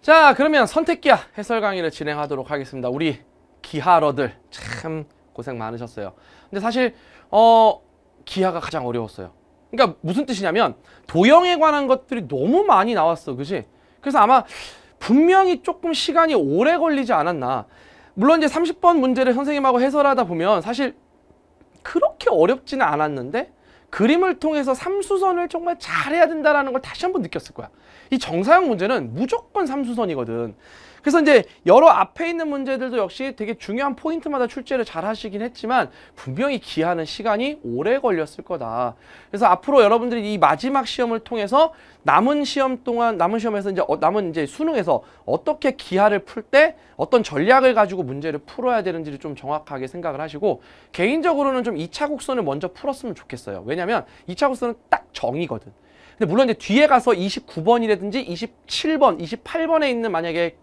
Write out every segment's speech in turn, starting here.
자 그러면 선택기아 해설 강의를 진행하도록 하겠습니다 우리 기하러들 참 고생 많으셨어요 근데 사실 어 기하가 가장 어려웠어요 그러니까 무슨 뜻이냐면 도형에 관한 것들이 너무 많이 나왔어 그지 그래서 아마 분명히 조금 시간이 오래 걸리지 않았나 물론 이제 30번 문제를 선생님하고 해설하다 보면 사실 그렇게 어렵지는 않았는데 그림을 통해서 삼수선을 정말 잘해야 된다는걸 다시 한번 느꼈을 거야. 이 정사형 문제는 무조건 삼수선이거든. 그래서 이제 여러 앞에 있는 문제들도 역시 되게 중요한 포인트마다 출제를 잘 하시긴 했지만 분명히 기하는 시간이 오래 걸렸을 거다. 그래서 앞으로 여러분들이 이 마지막 시험을 통해서 남은 시험 동안 남은 시험에서 이제 어, 남은 이제 수능에서 어떻게 기하를 풀 때 어떤 전략을 가지고 문제를 풀어야 되는지를 좀 정확하게 생각을 하시고 개인적으로는 좀 2차 곡선을 먼저 풀었으면 좋겠어요. 왜냐면 하 2차 곡선은 딱 정이거든. 근데 물론 이제 뒤에 가서 29번이라든지 27번, 28번에 있는 만약에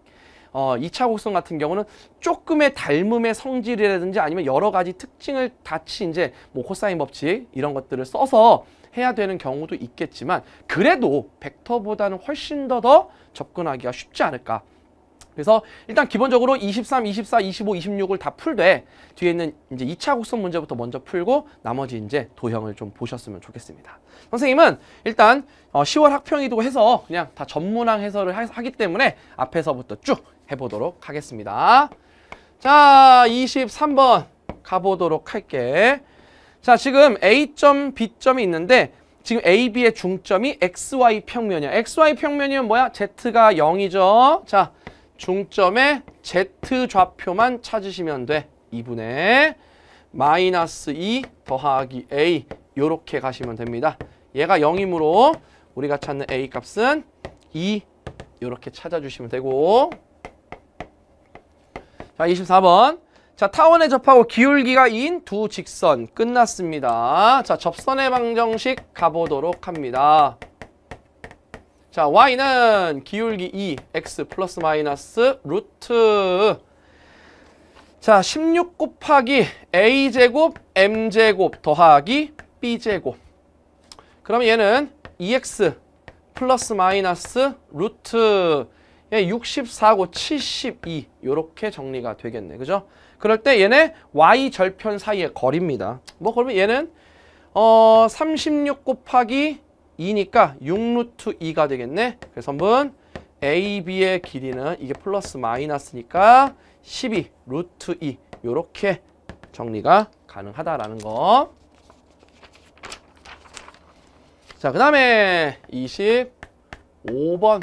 어, 2차 곡선 같은 경우는 조금의 닮음의 성질이라든지 아니면 여러 가지 특징을 같이 이제 뭐 코사인 법칙 이런 것들을 써서 해야 되는 경우도 있겠지만 그래도 벡터보다는 훨씬 더 더 접근하기가 쉽지 않을까 그래서 일단 기본적으로 23, 24, 25, 26을 다 풀되 뒤에 있는 이제 2차 곡선 문제부터 먼저 풀고 나머지 이제 도형을 좀 보셨으면 좋겠습니다. 선생님은 일단 10월 어, 학평이도 해서 그냥 다 전문항 해설을 하기 때문에 앞에서부터 쭉 해보도록 하겠습니다. 자, 23번 가보도록 할게. 자, 지금 A점, B점이 있는데 지금 AB의 중점이 XY 평면이야. XY 평면이면 뭐야? Z가 0이죠. 자, 중점의 Z 좌표만 찾으시면 돼. 2분의 마이너스 2 더하기 A 이렇게 가시면 됩니다. 얘가 0이므로 우리가 찾는 A 값은 2이렇게 찾아주시면 되고 자, 24번. 자, 타원에 접하고 기울기가 인두 직선 끝났습니다. 자, 접선의 방정식 가보도록 합니다. 자, y는 기울기 2, x 플러스 마이너스 루트 자, 16 곱하기 a제곱, m제곱 더하기 b제곱 그럼 얘는 2x e 플러스 마이너스 루트 예, 64고 72 이렇게 정리가 되겠네. 그죠? 그럴 때 얘네 y 절편 사이의 거리입니다. 뭐 그러면 얘는 어, 36 곱하기 2니까 6루트 2가 되겠네. 그래서 한번 AB의 길이는 이게 플러스 마이너스니까 12 루트 2 이렇게 정리가 가능하다라는 거. 자, 그 다음에 25번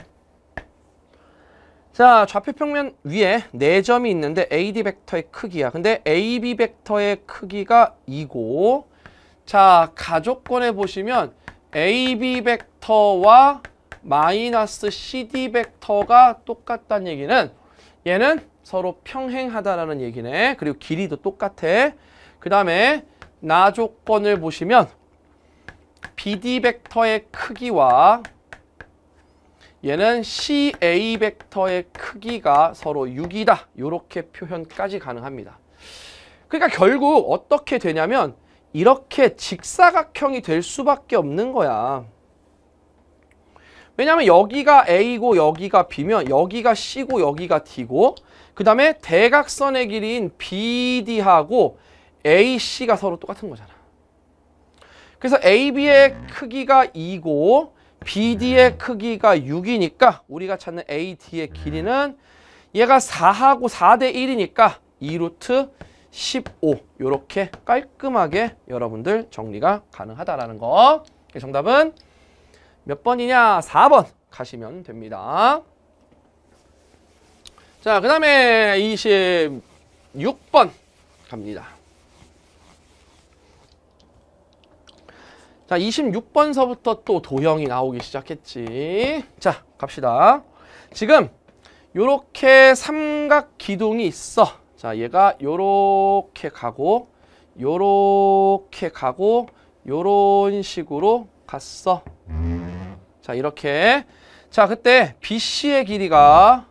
자 좌표 평면 위에 4점이 있는데 AD 벡터의 크기야 근데 AB 벡터의 크기가 2고 자 가족권에 보시면 AB 벡터와 마이너스 CD 벡터가 똑같다는 얘기는 얘는 서로 평행하다라는 얘기네 그리고 길이도 똑같아 그 다음에 나조건을 보시면 BD 벡터의 크기와 얘는 CA 벡터의 크기가 서로 6이다. 이렇게 표현까지 가능합니다. 그러니까 결국 어떻게 되냐면 이렇게 직사각형이 될 수밖에 없는 거야. 왜냐하면 여기가 A고 여기가 B면 여기가 C고 여기가 D고 그 다음에 대각선의 길이인 BD하고 AC가 서로 똑같은 거잖아. 그래서 AB의 크기가 2고 BD의 네. 크기가 6이니까 우리가 찾는 AD의 네. 길이는 얘가 4하고 4대 1이니까 2루트 15 이렇게 깔끔하게 여러분들 정리가 가능하다라는 거 정답은 몇 번이냐 4번 가시면 됩니다 자그 다음에 26번 갑니다 자 26번서부터 또 도형이 나오기 시작했지 자 갑시다 지금 요렇게 삼각 기둥이 있어 자 얘가 요렇게 가고 요렇게 가고 요런 식으로 갔어 자 이렇게 자 그때 BC의 길이가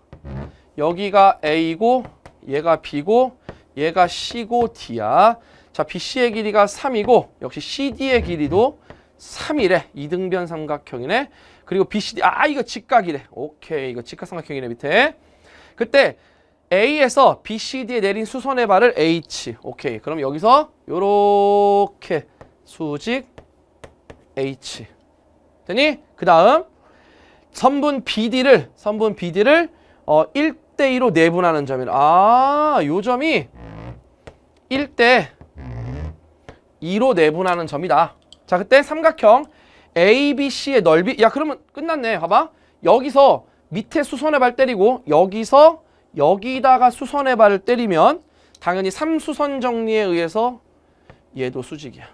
여기가 A고 얘가 B고 얘가 C고 D야 자 BC의 길이가 3이고 역시 CD의 길이도 3일에 이등변 삼각형이네. 그리고 BCD 아 이거 직각이래. 오케이 이거 직각 삼각형이네 밑에. 그때 A에서 BCD에 내린 수선의 발을 H. 오케이 그럼 여기서 요렇게 수직 H. 되니 그 다음 선분 BD를 선분 BD를 어 1대2로 내분하는 점이라. 아요 점이 1대 2로 내분하는 점이다. 자 그때 삼각형 ABC의 넓이 야 그러면 끝났네 봐봐 여기서 밑에 수선의 발 때리고 여기서 여기다가 수선의 발을 때리면 당연히 삼수선 정리에 의해서 얘도 수직이야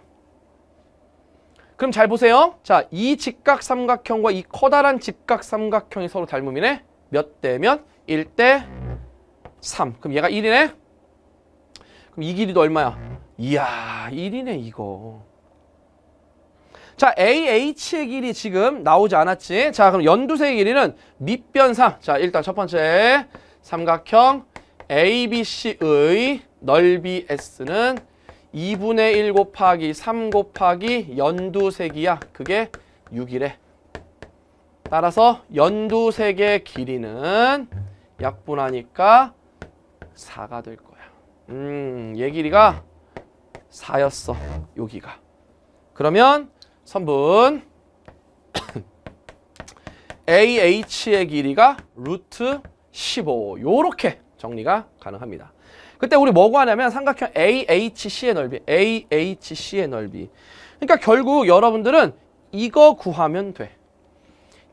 그럼 잘 보세요 자 이 직각 삼각형과 이 커다란 직각 삼각형이 서로 닮음이네 몇 대면 1 대 3 그럼 얘가 1이네 그럼 이 길이도 얼마야 이야 1이네 이거 자, AH의 길이 지금 나오지 않았지? 자, 그럼 연두색의 길이는 밑변상. 자, 일단 첫 번째 삼각형 ABC의 넓이 S는 2분의 1 곱하기 3 곱하기 연두색이야. 그게 6이래. 따라서 연두색의 길이는 약분하니까 4가 될 거야. 음, 얘 길이가 4였어. 여기가. 그러면 3분 AH의 길이가 루트 15 요렇게 정리가 가능합니다. 그때 우리 뭐 구하냐면 삼각형 AHC의 넓이, AHC의 넓이. 그러니까 결국 여러분들은 이거 구하면 돼.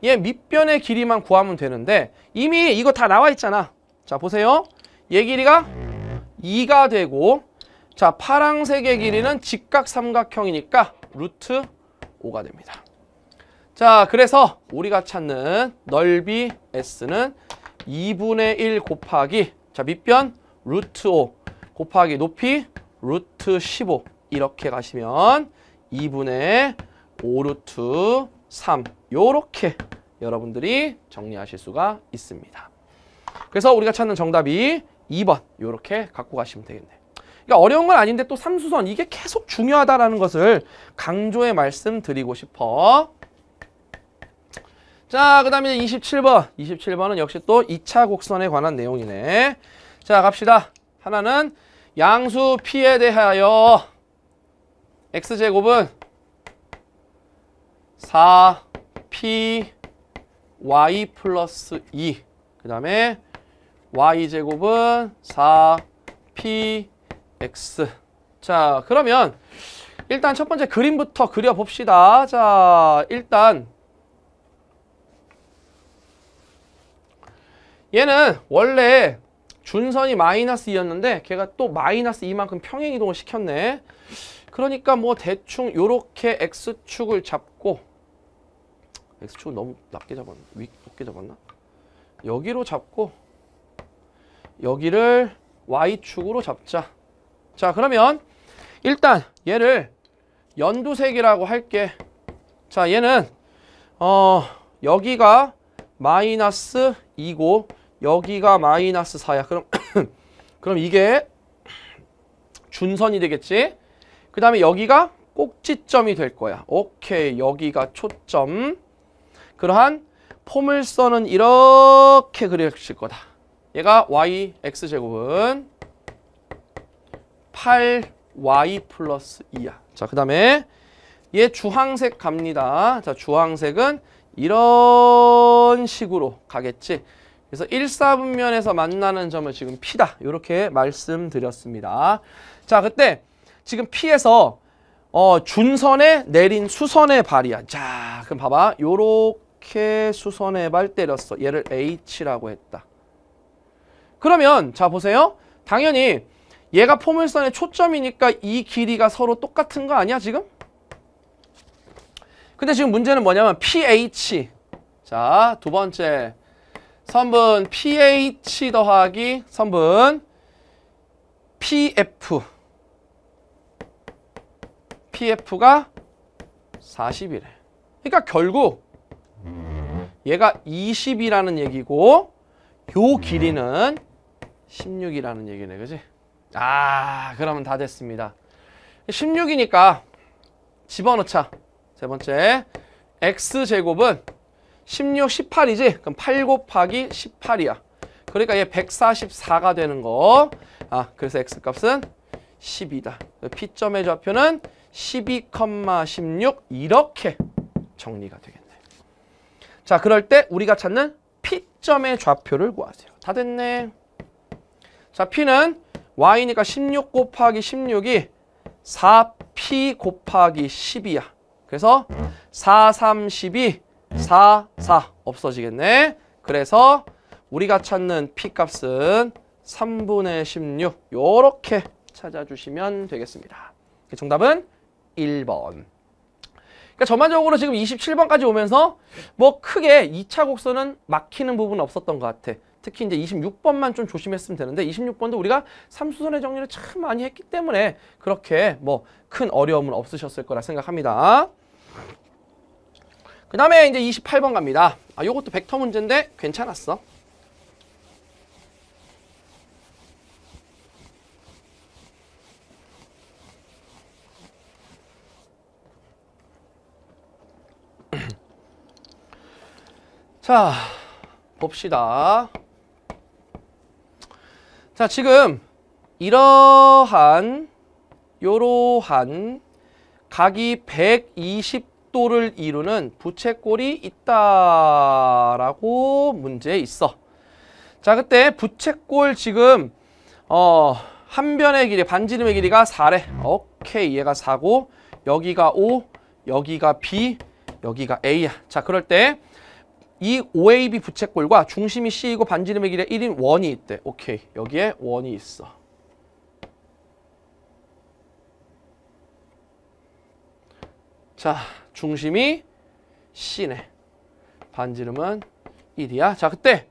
얘 밑변의 길이만 구하면 되는데 이미 이거 다 나와 있잖아. 자 보세요. 얘 길이가 2가 되고 자 파랑색의 길이는 직각삼각형이니까 루트 5가 됩니다. 자, 그래서 우리가 찾는 넓이 S는 2분의 1 곱하기 자 밑변 루트 5 곱하기 높이 루트 15 이렇게 가시면 2분의 5 루트 3이렇게 여러분들이 정리하실 수가 있습니다. 그래서 우리가 찾는 정답이 2번 이렇게 갖고 가시면 되겠네요. 그러니까 어려운 건 아닌데 또 삼수선 이게 계속 중요하다라는 것을 강조의 말씀 드리고 싶어. 자, 그 다음에 27번. 27번은 역시 또 2차 곡선에 관한 내용이네. 자, 갑시다. 하나는 양수 P에 대하여 X제곱은 4P y 플러스 2. 그 다음에 y제곱은 4p y X 자 그러면 일단 첫 번째 그림부터 그려봅시다 자 일단 얘는 원래 준선이 마이너스 2였는데 걔가 또 마이너스 2만큼 평행이동을 시켰네 그러니까 뭐 대충 요렇게 X축을 잡고 X축을 너무 낮게 잡았나? 위, 높게 잡았나? 여기로 잡고 여기를 Y축으로 잡자 자 그러면 일단 얘를 연두색이라고 할게 자 얘는 어 여기가 마이너스 2고 여기가 마이너스 4야 그럼 그럼 이게 준선이 되겠지 그 다음에 여기가 꼭지점이 될 거야 오케이 여기가 초점 그러한 포물선은 이렇게 그려질 거다 얘가 y x제곱은 8y 플러스 2야. 자, 그 다음에 얘 주황색 갑니다. 자, 주황색은 이런 식으로 가겠지. 그래서 1, 4분면에서 만나는 점을 지금 P다. 이렇게 말씀드렸습니다. 자, 그때 지금 P에서 어, 준선에 내린 수선의 발이야. 자, 그럼 봐봐. 요렇게 수선의 발 때렸어. 얘를 H라고 했다. 그러면 자 보세요. 당연히 얘가 포물선의 초점이니까 이 길이가 서로 똑같은 거 아니야 지금? 근데 지금 문제는 뭐냐면 pH 자 두 번째 선분 pH 더하기 선분 pF pF가 40이래 그러니까 결국 얘가 20이라는 얘기고 요 길이는 16이라는 얘기네 그지? 아 그러면 다 됐습니다 16이니까 집어넣자 세 번째 x제곱은 16, 18이지? 그럼 8 곱하기 18이야 그러니까 얘 144가 되는 거 아, 그래서 x값은 10이다 P점의 좌표는 12,16 이렇게 정리가 되겠네 자 그럴 때 우리가 찾는 P점의 좌표를 구하세요 다 됐네 자 P는 y니까 16 곱하기 16이 4p 곱하기 10이야. 그래서 4, 3, 12, 4, 4 없어지겠네. 그래서 우리가 찾는 p값은 3분의 16이렇게 찾아주시면 되겠습니다. 그 정답은 1번. 그러니까 전반적으로 지금 27번까지 오면서 뭐 크게 2차 곡선은 막히는 부분 은 없었던 것 같아. 특히 이제 26번만 좀 조심했으면 되는데 26번도 우리가 삼수선의 정리를 참 많이 했기 때문에 그렇게 뭐 큰 어려움은 없으셨을 거라 생각합니다. 그 다음에 이제 28번 갑니다. 아, 요것도 벡터 문제인데 괜찮았어. 자, 봅시다. 자 지금 이러한 요러한 각이 120도를 이루는 부채꼴이 있다라고 문제 있어. 자 그때 부채꼴 지금 어한 변의 길이 반지름의 길이가 4래. 오케이 얘가 4고 여기가 5 여기가 B 여기가 A야. 자 그럴 때이 OAB 부채꼴과 중심이 C이고 반지름의 길이 1인 1이 있대. 오케이. 여기에 원이 있어. 자, 중심이 C네. 반지름은 1이야. 자, 그때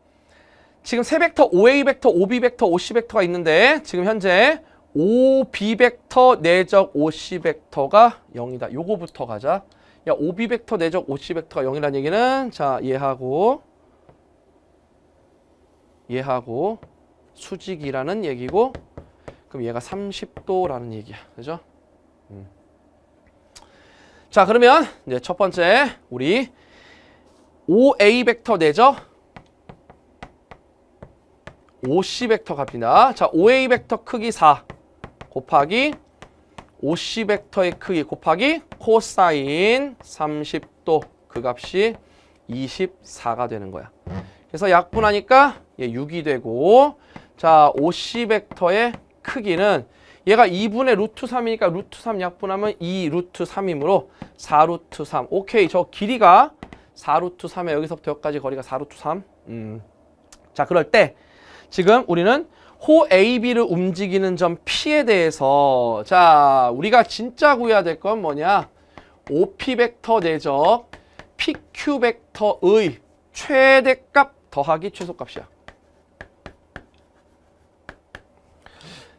지금 세 벡터 OA 벡터, OB 벡터, OC 벡터가 있는데 지금 현재 OB 벡터 내적 OC 벡터가 0이다. 요거부터 가자. 야, OB 벡터 내적 5 c 벡터가 0이라는 얘기는 자, 얘하고 얘하고 수직이라는 얘기고 그럼 얘가 30도라는 얘기야. 그죠? 음. 자, 그러면 이제 첫 번째 우리 OA 벡터 내죠? 5 c 벡터 갑니다. 자, OA 벡터 크기 4 곱하기 5 0 벡터의 크기 곱하기 코사인 30도 그 값이 24가 되는 거야. 그래서 약분하니까 얘 6이 되고 자 OC 벡터의 크기는 얘가 2분의 루트 3이니까 루트 3 약분하면 2 루트 3이므로 4 루트 3 오케이 저 길이가 4 루트 3에 여기서부터 여기까지 거리가 4 루트 3 음. 자 그럴 때 지금 우리는 호 AB를 움직이는 점 P에 대해서 자 우리가 진짜 구해야 될 건 뭐냐 OP 벡터 내적 PQ 벡터의 최대값 더하기 최소값이야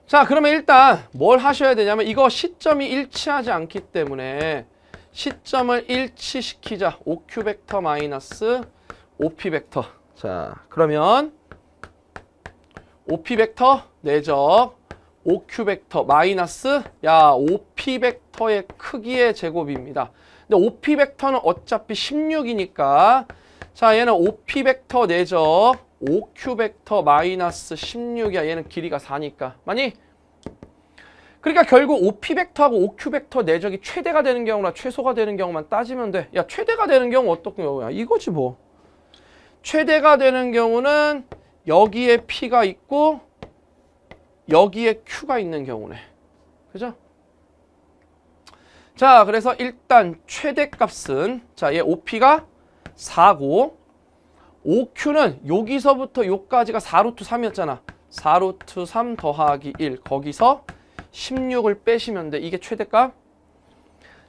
자 그러면 일단 뭘 하셔야 되냐면 이거 시점이 일치하지 않기 때문에 시점을 일치시키자 OQ 벡터 마이너스 OP 벡터 자 그러면 OP 벡터 내적 네, OQ 벡터 마이너스 야 OP 벡터의 크기의 제곱입니다. 근데 OP 벡터는 어차피 16이니까 자 얘는 OP 벡터 내적 네, OQ 벡터 마이너스 16이야. 얘는 길이가 4니까. 많이? 그러니까 결국 OP 벡터하고 OQ 벡터 내적이 네 최대가 되는 경우나 최소가 되는 경우만 따지면 돼. 야 최대가 되는 경우 어떤 경우야? 이거지 뭐. 최대가 되는 경우는 여기에 P가 있고 여기에 Q가 있는 경우네. 그죠? 자, 그래서 일단 최대값은 자, 얘 OP가 4고 OQ는 여기서부터 여기까지가 4루트 3이었잖아. 4루트 3 더하기 1 거기서 16을 빼시면 돼. 이게 최대값.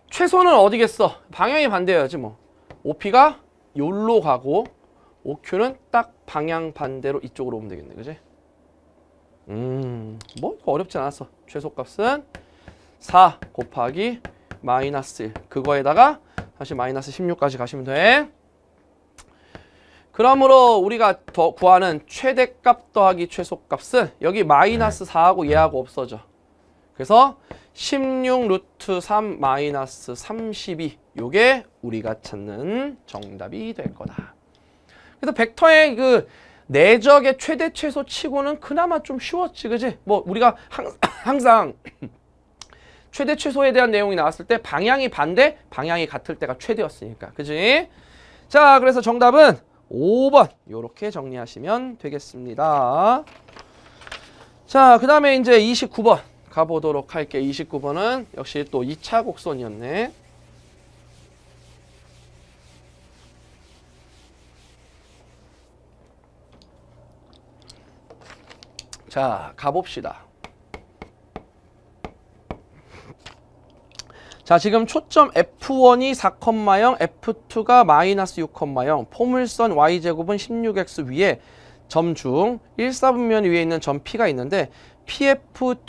최소는 어디겠어? 방향이 반대여야지 뭐. OP가 요로 가고 OQ는 딱 방향 반대로 이쪽으로 오면 되겠네. 그지? 음, 뭐 이거 어렵지 않았어. 최소값은 4 곱하기 마이너스 1. 그거에다가 다시 마이너스 16까지 가시면 돼. 그러므로 우리가 더 구하는 최대값 더하기 최소값은 여기 마이너스 4하고 얘하고 없어져. 그래서 16 루트 3 마이너스 32 요게 우리가 찾는 정답이 될 거다. 그래서 벡터의 그 내적의 최대 최소 치고는 그나마 좀 쉬웠지 그지? 뭐 우리가 항, 항상 최대 최소에 대한 내용이 나왔을 때 방향이 반대 방향이 같을 때가 최대였으니까 그지? 자 그래서 정답은 5번 이렇게 정리하시면 되겠습니다. 자, 그 다음에 이제 29번 가보도록 할게. 29번은 역시 또 2차 곡선이었네. 자, 가봅시다. 자, 지금 초점 F1이 4,0, F2가 마이너스 6,0, 포물선 Y제곱은 16X 위에 점 중 1사분면 위에 있는 점 P가 있는데 PF2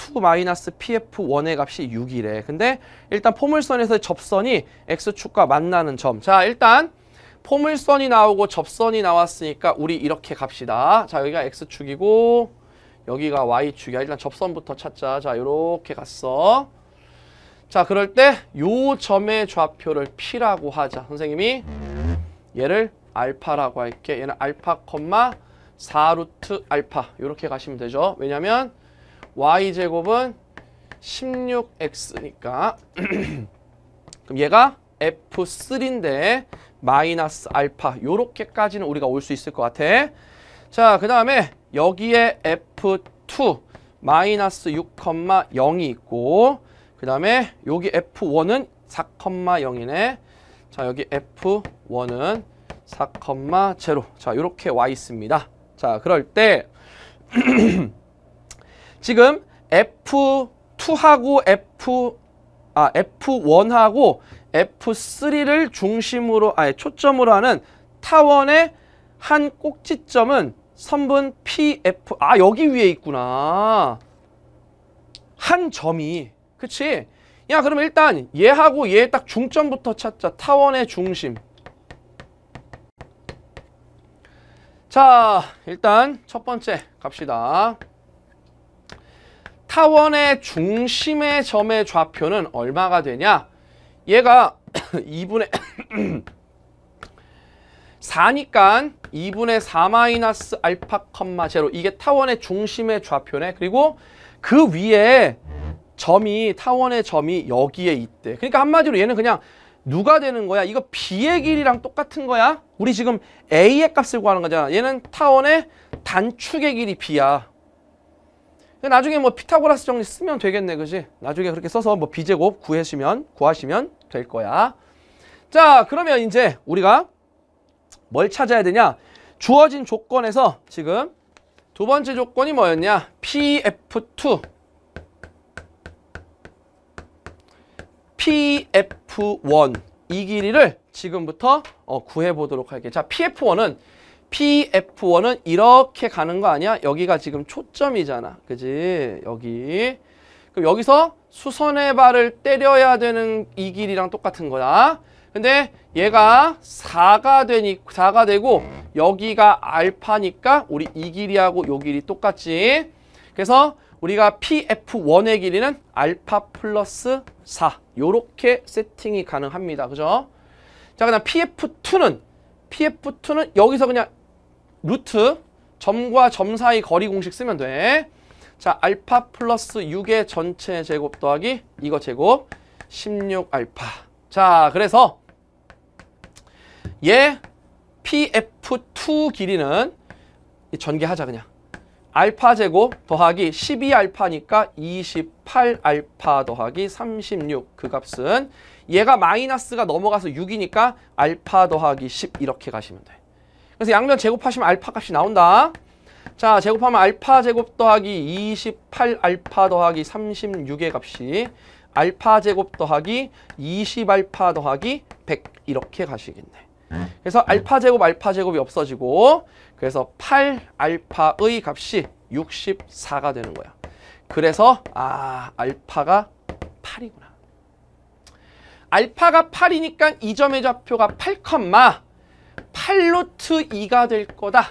PF1의 값이 6이래. 근데 일단 포물선에서 접선이 X축과 만나는 점. 자, 일단 포물선이 나오고 접선이 나왔으니까 우리 이렇게 갑시다. 자, 여기가 X축이고 여기가 Y축이야. 일단 접선부터 찾자. 자, 요렇게 갔어. 자, 그럴 때 요 점의 좌표를 P라고 하자. 선생님이 얘를 알파라고 할게. 얘는 알파, 컴마 4루트 알파. 이렇게 가시면 되죠. 왜냐면 Y제곱은 16X니까 그럼 얘가 F3인데 마이너스 알파 요렇게까지는 우리가 올 수 있을 것 같아. 자, 그 다음에 여기에 F2 마이너스 6,0이 있고 그 다음에 여기 F1은 4,0이네 자 여기 F1은 4,0 자 이렇게 와 있습니다 자 그럴 때 지금 F2하고 F 아 F1하고 F3를 중심으로 아예 초점으로 하는 타원의 한 꼭지점은 3번 PF 아 여기 위에 있구나 한 점이 그치 야 그럼 일단 얘하고 얘 딱 중점부터 찾자 타원의 중심 자 일단 첫 번째 갑시다 타원의 중심의 점의 좌표는 얼마가 되냐 얘가 2분의 4니까 2분의 4 마이너스 알파 컴마 제로 이게 타원의 중심의 좌표네 그리고 그 위에 점이 타원의 점이 여기에 있대 그러니까 한마디로 얘는 그냥 누가 되는 거야 이거 B의 길이랑 똑같은 거야 우리 지금 A의 값을 구하는 거잖아 얘는 타원의 단축의 길이 B야 나중에 뭐 피타고라스 정리 쓰면 되겠네 그지 나중에 그렇게 써서 뭐 B제곱 구하시면 구하시면 될 거야 자 그러면 이제 우리가 뭘 찾아야 되냐? 주어진 조건에서 지금 두 번째 조건이 뭐였냐? PF2. PF1. 이 길이를 지금부터 어, 구해보도록 할게요. 자, PF1은 PF1은 이렇게 가는 거 아니야? 여기가 지금 초점이잖아. 그지? 여기. 그럼 여기서 수선의 발을 때려야 되는 이 길이랑 똑같은 거다. 근데 얘가 4가 되니 4가 되고 여기가 알파니까 우리 이 길이하고 요 길이 똑같지. 그래서 우리가 PF1의 길이는 알파 플러스 4 요렇게 세팅이 가능합니다. 그죠? 자, 그다음 PF2는 PF2는 여기서 그냥 루트 점과 점 사이 거리 공식 쓰면 돼. 자, 알파 플러스 6의 전체 제곱 더하기 이거 제곱 16 알파. 자, 그래서 얘 PF2 길이는 전개하자 그냥. 알파 제곱 더하기 12알파니까 28알파 더하기 36 그 값은 얘가 마이너스가 넘어가서 6이니까 알파 더하기 10 이렇게 가시면 돼. 그래서 양면 제곱하시면 알파 값이 나온다. 자 제곱하면 알파 제곱 더하기 28알파 더하기 36의 값이 알파 제곱 더하기 20알파 더하기 100 이렇게 가시겠네. 네. 그래서 네. 알파 제곱 알파 제곱이 없어지고 그래서 8알파의 값이 64가 되는 거야. 그래서 아 알파가 8이구나. 알파가 8이니까 이 점의 좌표가 8, 8루트 2가 될 거다.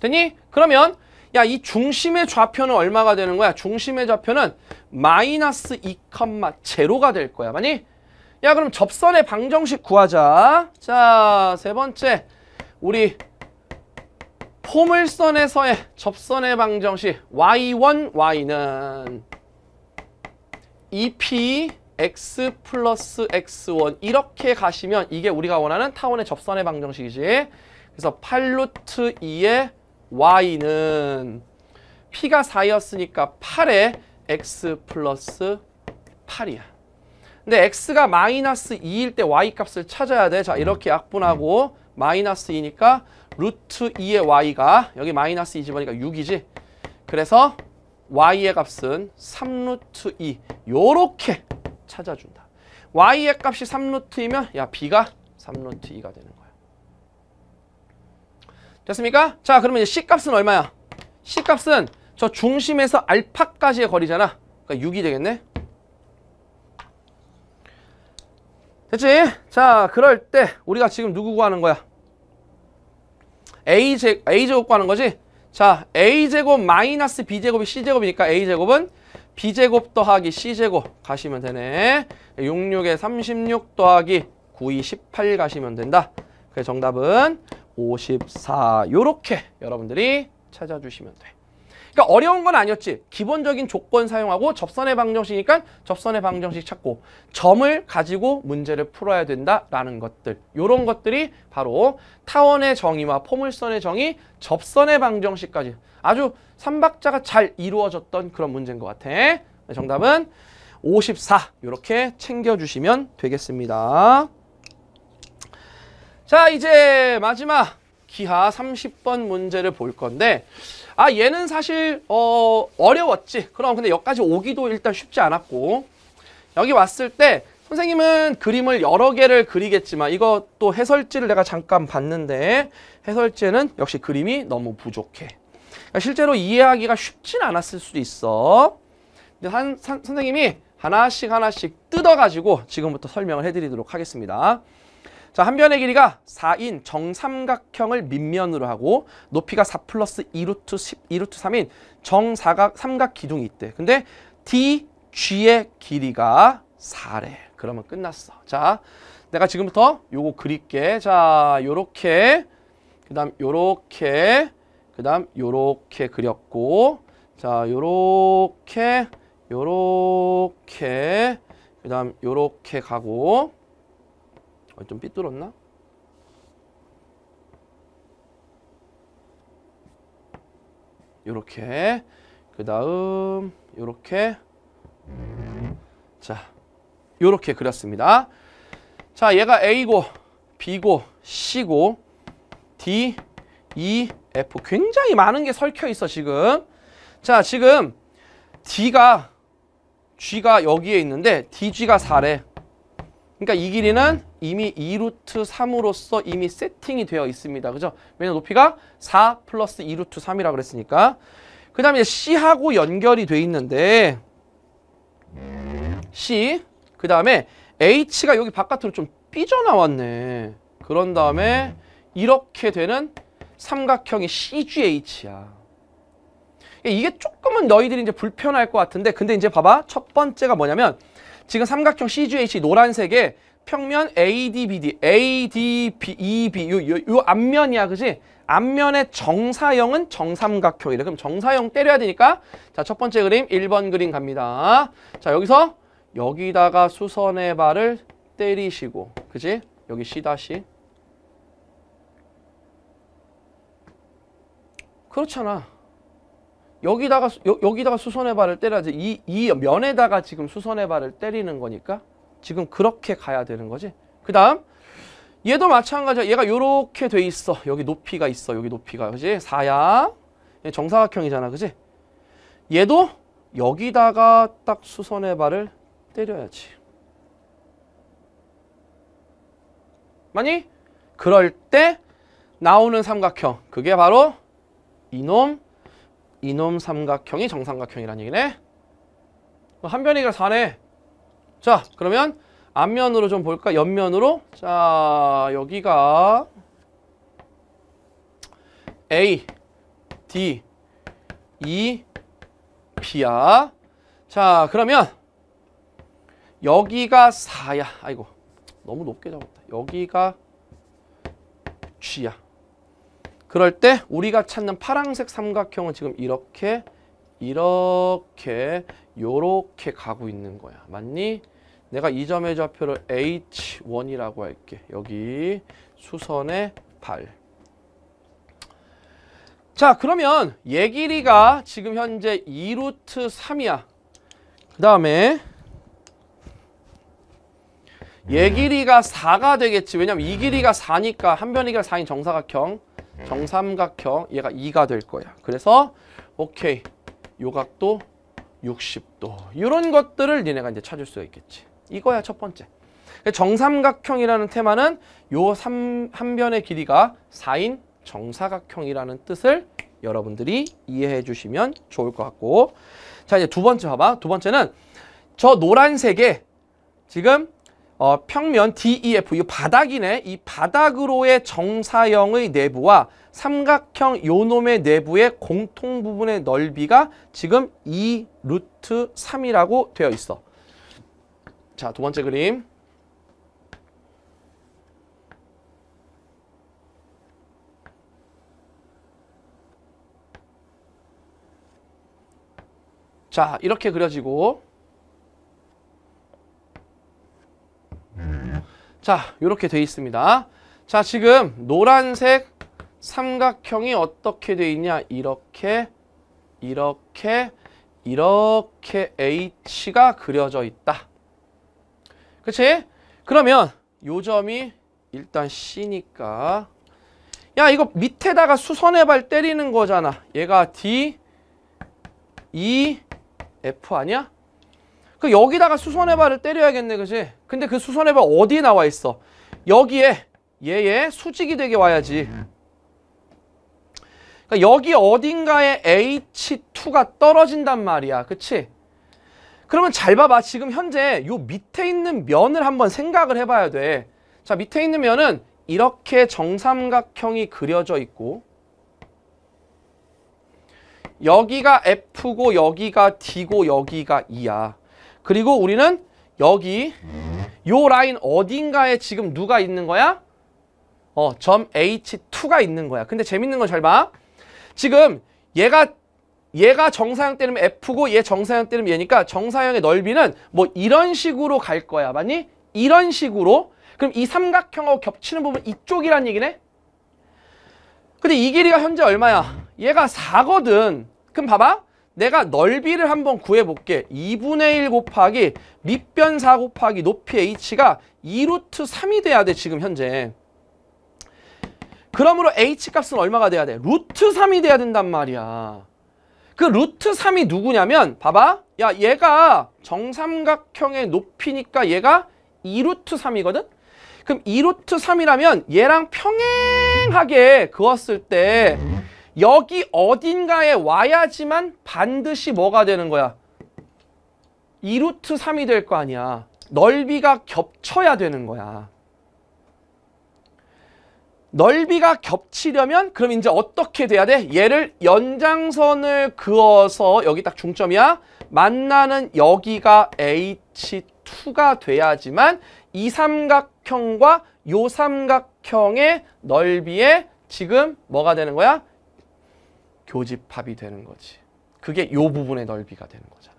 되니? 그러면 야, 이 중심의 좌표는 얼마가 되는 거야? 중심의 좌표는 마이너스 2제로가될 거야. 맞니? 야, 그럼 접선의 방정식 구하자. 자, 세 번째. 우리 포물선에서의 접선의 방정식 y1, y는 e p x 플러스 x1 이렇게 가시면 이게 우리가 원하는 타원의 접선의 방정식이지. 그래서 8루트 2의 y는 p가 4였으니까 8에 x 플러스 8이야. 근데 x가 마이너스 2일 때 y 값을 찾아야 돼. 자 이렇게 약분하고 마이너스 2니까 루트 2의 y가 여기 마이너스 2집어니까 6이지. 그래서 y의 값은 3루트 2 요렇게 찾아준다. y의 값이 3루트이면 야 b가 3루트 2가 되는 거야. 됐습니까? 자 그러면 이제 C값은 얼마야? C값은 저 중심에서 알파까지의 거리잖아 그러니까 6이 되겠네 됐지? 자 그럴 때 우리가 지금 누구 구하는 거야? A제, A제곱 구하는 거지? 자 A제곱 마이너스 B제곱이 C제곱이니까 A제곱은 B제곱 더하기 C제곱 가시면 되네 66에 36 더하기 9 2, 18 가시면 된다 그래서 정답은 54 요렇게 여러분들이 찾아주시면 돼 그러니까 어려운 건 아니었지 기본적인 조건 사용하고 접선의 방정식이니까 접선의 방정식 찾고 점을 가지고 문제를 풀어야 된다라는 것들 요런 것들이 바로 타원의 정의와 포물선의 정의 접선의 방정식까지 아주 삼박자가 잘 이루어졌던 그런 문제인 것 같아 네, 정답은 54 요렇게 챙겨주시면 되겠습니다 자 이제 마지막 기하 30번 문제를 볼 건데 아 얘는 사실 어 어려웠지 그럼 근데 여기까지 오기도 일단 쉽지 않았고 여기 왔을 때 선생님은 그림을 여러 개를 그리겠지만 이것도 해설지를 내가 잠깐 봤는데 해설지는 역시 그림이 너무 부족해 그러니까 실제로 이해하기가 쉽진 않았을 수도 있어 근데 한, 선, 선생님이 하나씩 하나씩 뜯어가지고 지금부터 설명을 해드리도록 하겠습니다 자, 한 변의 길이가 4인 정삼각형을 밑면으로 하고 높이가 4 플러스 2루트 10, 2루트 3인 정사각 삼각 기둥이 있대. 근데 DG의 길이가 4래. 그러면 끝났어. 자, 내가 지금부터 요거 그릴게. 자, 요렇게 그다음 요렇게 그다음 요렇게 그렸고 자, 요렇게 요렇게 그다음 요렇게 가고 어, 좀 삐뚤었나? 요렇게 그 다음 요렇게 자 요렇게 그렸습니다 자 얘가 A고 B고 C고 D, E, F 굉장히 많은 게 설켜 있어 지금 자 지금 D가 G가 여기에 있는데 DG가 4래 그러니까 이 길이는 이미 2루트 3으로서 이미 세팅이 되어 있습니다. 그죠? 왜냐 면 높이가 4 플러스 2루트 3이라 고 그랬으니까. 그 다음에 C하고 연결이 되어 있는데 C 그 다음에 H가 여기 바깥으로 좀 삐져나왔네. 그런 다음에 이렇게 되는 삼각형이 CGH야. 이게 조금은 너희들이 이제 불편할 것 같은데 근데 이제 봐봐 첫 번째가 뭐냐면 지금 삼각형 CGH 노란색에 평면 ADBD, ADBEB e 요, 요, 요 앞면이야, 그지? 앞면의 정사형은 정삼각형이래. 그럼 정사형 때려야 되니까 자, 첫 번째 그림 1번 그림 갑니다. 자, 여기서 여기다가 수선의 발을 때리시고 그지? 여기 C-C 그렇잖아. 여기다가 여, 기다가 수선의 발을 때려야지 이, 이 면에다가 지금 수선의 발을 때리는 거니까 지금 그렇게 가야 되는 거지. 그 다음 얘도 마찬가지야. 얘가 이렇게 돼 있어. 여기 높이가 있어. 여기 높이가. 그지? 4야 정사각형이잖아. 그지? 얘도 여기다가 딱 수선의 발을 때려야지. 많이? 그럴 때 나오는 삼각형. 그게 바로 이놈, 이놈 삼각형이 정삼각형이라는 얘기네. 뭐 한변이가 4네 자, 그러면 앞면으로 좀 볼까? 옆면으로. 자, 여기가 A, D, E, B야. 자, 그러면 여기가 4야. 아이고, 너무 높게 잡았다. 여기가 G야. 그럴 때 우리가 찾는 파란색 삼각형은 지금 이렇게 이렇게 요렇게 가고 있는 거야. 맞니? 내가 이 점의 좌표를 H1이라고 할게. 여기 수선의 발. 자 그러면 얘 길이가 지금 현재 2루트 3이야. 그 다음에 얘 길이가 4가 되겠지. 왜냐면 이 길이가 4니까 한 변이가 4인 정사각형, 정삼각형 얘가 2가 될 거야. 그래서 오케이. 요 각도 60도 이런 것들을 니네가 이제 찾을 수가 있겠지 이거야 첫 번째 정삼각형이라는 테마는 요 삼, 한 변의 길이가 4인 정사각형이라는 뜻을 여러분들이 이해해 주시면 좋을 것 같고 자 이제 두 번째 봐봐 두 번째는 저 노란색에 지금 어, 평면 DEF, 이 바닥이네. 이 바닥으로의 정사형의 내부와 삼각형 요놈의 내부의 공통 부분의 넓이가 지금 2 루트 3이라고 되어 있어. 자, 두 번째 그림. 자, 이렇게 그려지고 자, 이렇게 돼 있습니다. 자, 지금 노란색 삼각형이 어떻게 돼 있냐? 이렇게, 이렇게, 이렇게 H가 그려져 있다. 그치? 그러면 요 점이 일단 C니까 야 이거 밑에다가 수선의 발 때리는 거잖아. 얘가 D, E, F 아니야? 그 여기다가 수선의 발을 때려야겠네, 그치 근데 그 수선해봐 어디에 나와 있어? 여기에 얘의 수직이 되게 와야지. 그러니까 여기 어딘가에 H2가 떨어진단 말이야. 그치? 그러면 잘 봐봐. 지금 현재 요 밑에 있는 면을 한번 생각을 해봐야 돼. 자, 밑에 있는 면은 이렇게 정삼각형이 그려져 있고 여기가 F고 여기가 D고 여기가 E야. 그리고 우리는 여기 요 라인 어딘가에 지금 누가 있는 거야? 어, 점 H2가 있는 거야. 근데 재밌는 건 잘 봐. 지금 얘가 얘가 정사형 때리면 F고 얘 정사형 때리면 얘니까 정사형의 넓이는 뭐 이런 식으로 갈 거야. 맞니? 이런 식으로. 그럼 이 삼각형하고 겹치는 부분 이쪽이란 얘기네? 근데 이 길이가 현재 얼마야? 얘가 4거든. 그럼 봐봐. 내가 넓이를 한번 구해볼게. 2분의 1 곱하기 밑변 4 곱하기 높이 h가 2루트 3이 돼야 돼, 지금 현재. 그러므로 h값은 얼마가 돼야 돼? 루트 3이 돼야 된단 말이야. 그 루트 3이 누구냐면 봐봐. 야 얘가 정삼각형의 높이니까 얘가 2루트 3이거든? 그럼 2루트 3이라면 얘랑 평행하게 그었을 때 여기 어딘가에 와야지만 반드시 뭐가 되는 거야? 2루트 3이 될 거 아니야. 넓이가 겹쳐야 되는 거야. 넓이가 겹치려면 그럼 이제 어떻게 돼야 돼? 얘를 연장선을 그어서 여기 딱 중점이야. 만나는 여기가 H2가 돼야지만 이 삼각형과 요 삼각형의 넓이에 지금 뭐가 되는 거야? 교집합이 되는 거지. 그게 요 부분의 넓이가 되는 거잖아.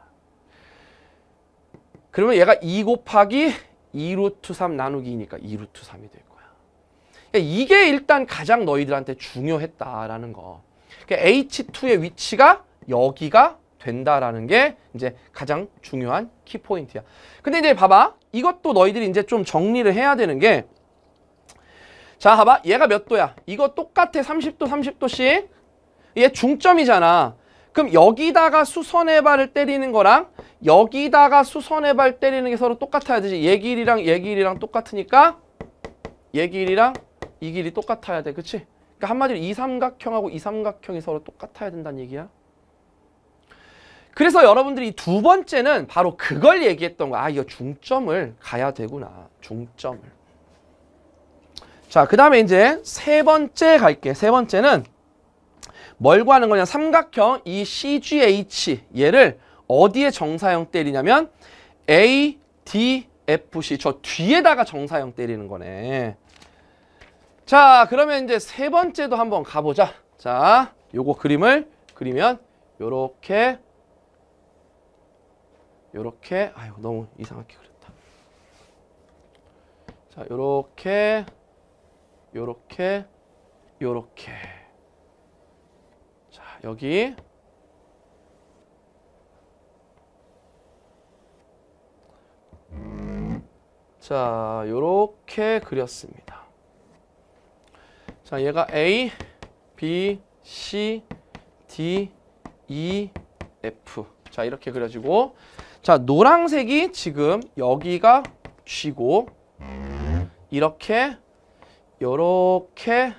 그러면 얘가 2 곱하기 2루트 3 나누기 니까 2루트 3이 될 거야. 그러니까 이게 일단 가장 너희들한테 중요했다라는 거. 그러니까 H2의 위치가 여기가 된다라는 게 이제 가장 중요한 키포인트야. 근데 이제 봐봐. 이것도 너희들이 이제 좀 정리를 해야 되는 게 자, 봐봐. 얘가 몇 도야? 이거 똑같아. 30도, 30도씩. 얘 중점이잖아. 그럼 여기다가 수선의 발을 때리는 거랑 여기다가 수선의 발 때리는 게 서로 똑같아야 되지. 얘 길이랑 얘 길이랑 똑같으니까 얘 길이랑 이 길이 똑같아야 돼. 그치? 그러니까 한마디로 이 삼각형하고 이 삼각형이 서로 똑같아야 된다는 얘기야. 그래서 여러분들이 두 번째는 바로 그걸 얘기했던 거야. 아, 이거 중점을 가야 되구나. 중점을. 자, 그 다음에 이제 세 번째 갈게. 세 번째는 뭘 구하는 거냐? 삼각형 이 CGH 얘를 어디에 정사형 때리냐면 A, D, FC 저 뒤에다가 정사형 때리는 거네. 자 그러면 이제 세 번째도 한번 가보자. 자 요거 그림을 그리면 요렇게 요렇게 아유 너무 이상하게 그렸다. 자 요렇게 요렇게 요렇게 여기 자, 요렇게 그렸습니다. 자, 얘가 A, B, C, D, E, F. 자, 이렇게 그려지고 자, 노랑색이 지금 여기가 G고 이렇게 요렇게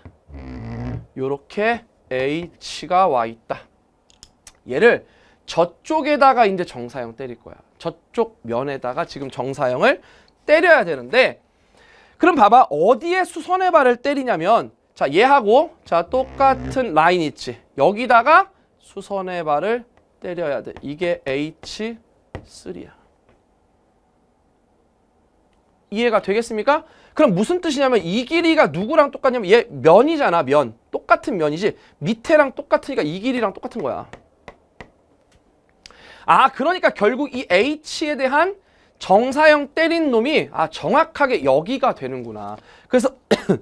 요렇게 H가 와 있다. 얘를 저쪽에다가 이제 정사형 때릴 거야. 저쪽 면에다가 지금 정사형을 때려야 되는데 그럼 봐봐 어디에 수선의 발을 때리냐면 자 얘하고 자 똑같은 라인 있지 여기다가 수선의 발을 때려야 돼 이게 H3야 이해가 되겠습니까? 그럼 무슨 뜻이냐면 이 길이가 누구랑 똑같냐면 얘 면이잖아 면 똑같은 면이지 밑에랑 똑같으니까 이 길이랑 똑같은 거야 아 그러니까 결국 이 H에 대한 정사형 때린 놈이 아 정확하게 여기가 되는구나 그래서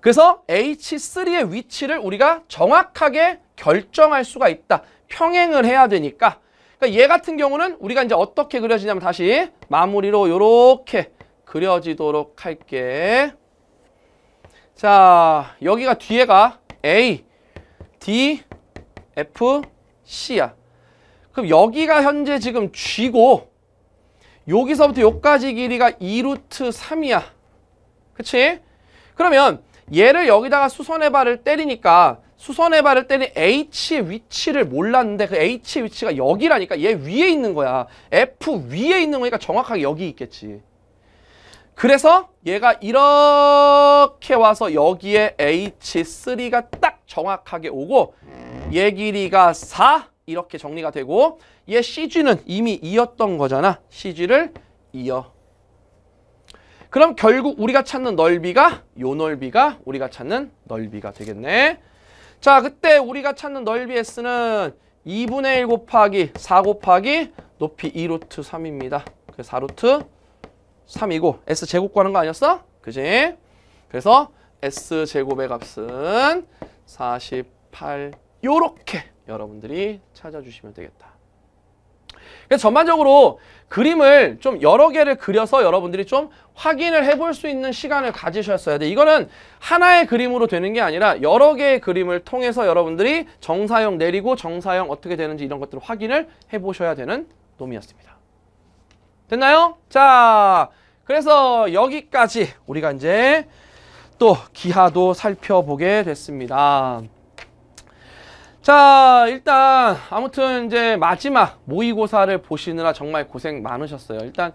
그래서 H3의 위치를 우리가 정확하게 결정할 수가 있다 평행을 해야 되니까 그러니까 얘 같은 경우는 우리가 이제 어떻게 그려지냐면 다시 마무리로 요렇게 그려지도록 할게. 자, 여기가 뒤에가 A, D, F, C야. 그럼 여기가 현재 지금 G고 여기서부터 여기까지 길이가 2루트 3이야. 그치? 그러면 얘를 여기다가 수선해 발을 때리니까 수선해 발을 때린 H의 위치를 몰랐는데 그 H의 위치가 여기라니까 얘 위에 있는 거야. F 위에 있는 거니까 정확하게 여기 있겠지. 그래서 얘가 이렇게 와서 여기에 H3가 딱 정확하게 오고 얘 길이가 4 이렇게 정리가 되고 얘 CG는 이미 이었던 거잖아. CG를 이어. 그럼 결국 우리가 찾는 넓이가 요 넓이가 우리가 찾는 넓이가 되겠네. 자, 그때 우리가 찾는 넓이 S는 2분의 1 곱하기 4 곱하기 높이 2루트 3입니다. 그래서 4루트 3이고 S제곱 구하는 거 아니었어? 그지? 그래서 S제곱의 값은 48 요렇게 여러분들이 찾아주시면 되겠다. 그래서 전반적으로 그림을 좀 여러 개를 그려서 여러분들이 좀 확인을 해볼 수 있는 시간을 가지셨어야 돼. 이거는 하나의 그림으로 되는 게 아니라 여러 개의 그림을 통해서 여러분들이 정사형 내리고 정사형 어떻게 되는지 이런 것들을 확인을 해보셔야 되는 놈이었습니다. 됐나요? 자, 그래서 여기까지 우리가 이제 또 기하도 살펴보게 됐습니다. 자, 일단 아무튼 이제 마지막 모의고사를 보시느라 정말 고생 많으셨어요. 일단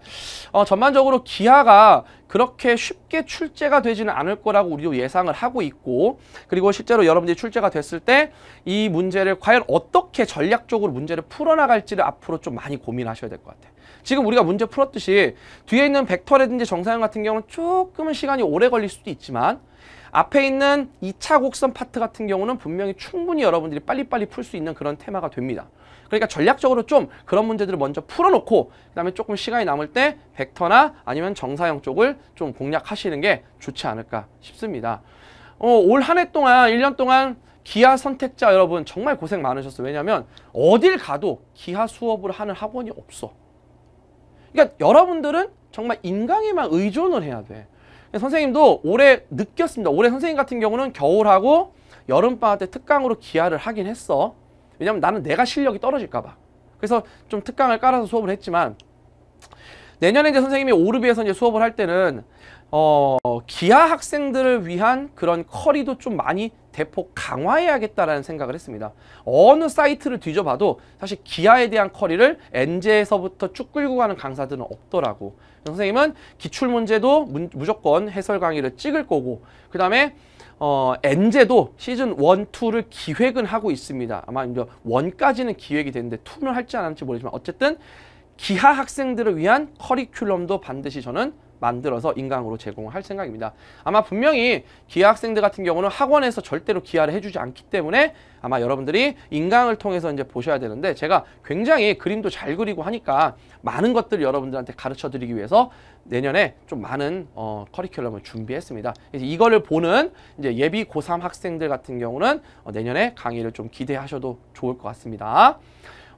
어, 전반적으로 기하가 그렇게 쉽게 출제가 되지는 않을 거라고 우리도 예상을 하고 있고 그리고 실제로 여러분들이 출제가 됐을 때 이 문제를 과연 어떻게 전략적으로 문제를 풀어나갈지를 앞으로 좀 많이 고민하셔야 될 것 같아요. 지금 우리가 문제 풀었듯이 뒤에 있는 벡터라든지 정사형 같은 경우는 조금은 시간이 오래 걸릴 수도 있지만 앞에 있는 2차 곡선 파트 같은 경우는 분명히 충분히 여러분들이 빨리빨리 풀 수 있는 그런 테마가 됩니다. 그러니까 전략적으로 좀 그런 문제들을 먼저 풀어놓고 그 다음에 조금 시간이 남을 때 벡터나 아니면 정사형 쪽을 좀 공략하시는 게 좋지 않을까 싶습니다. 어, 올 한 해 동안, 1년 동안 기하 선택자 여러분 정말 고생 많으셨어요. 왜냐하면 어딜 가도 기하 수업을 하는 학원이 없어. 그러니까 여러분들은 정말 인강에만 의존을 해야 돼. 그러니까 선생님도 올해 느꼈습니다. 올해 선생님 같은 경우는 겨울하고 여름방학 때 특강으로 기아를 하긴 했어. 왜냐면 나는 내가 실력이 떨어질까 봐. 그래서 좀 특강을 깔아서 수업을 했지만 내년에 이제 선생님이 오르비에서 이제 수업을 할 때는 어, 기아 학생들을 위한 그런 커리도 좀 많이 대폭 강화해야겠다라는 생각을 했습니다. 어느 사이트를 뒤져봐도 사실 기아에 대한 커리를 엔제에서부터 쭉 끌고 가는 강사들은 없더라고. 선생님은 기출 문제도 무조건 해설 강의를 찍을 거고 그 다음에 어, 엔제도 시즌 원투를 기획은 하고 있습니다. 아마 이제 원까지는 기획이 되는데 투는 할지 안 할지 모르지만 어쨌든 기하 학생들을 위한 커리큘럼도 반드시 저는 만들어서 인강으로 제공할 생각입니다. 아마 분명히 기아 학생들 같은 경우는 학원에서 절대로 기아를 해주지 않기 때문에 아마 여러분들이 인강을 통해서 이제 보셔야 되는데 제가 굉장히 그림도 잘 그리고 하니까 많은 것들 을 여러분들한테 가르쳐 드리기 위해서 내년에 좀 많은 어, 커리큘럼을 준비했습니다. 이거를 보는 이제 예비 고3 학생들 같은 경우는 어, 내년에 강의를 좀 기대하셔도 좋을 것 같습니다.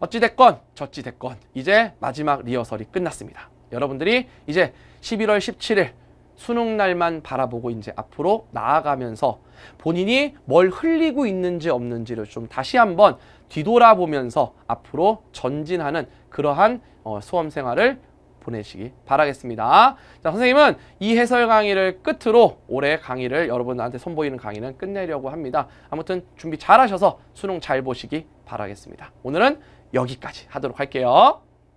어찌됐건 저찌됐건 이제 마지막 리허설이 끝났습니다. 여러분들이 이제 11월 17일 수능 날만 바라보고 이제 앞으로 나아가면서 본인이 뭘 흘리고 있는지 없는지를 좀 다시 한번 뒤돌아보면서 앞으로 전진하는 그러한 어, 수험 생활을 보내시기 바라겠습니다. 자, 선생님은 이 해설 강의를 끝으로 올해 강의를 여러분한테 선보이는 강의는 끝내려고 합니다. 아무튼 준비 잘 하셔서 수능 잘 보시기 바라겠습니다. 오늘은 여기까지 하도록 할게요.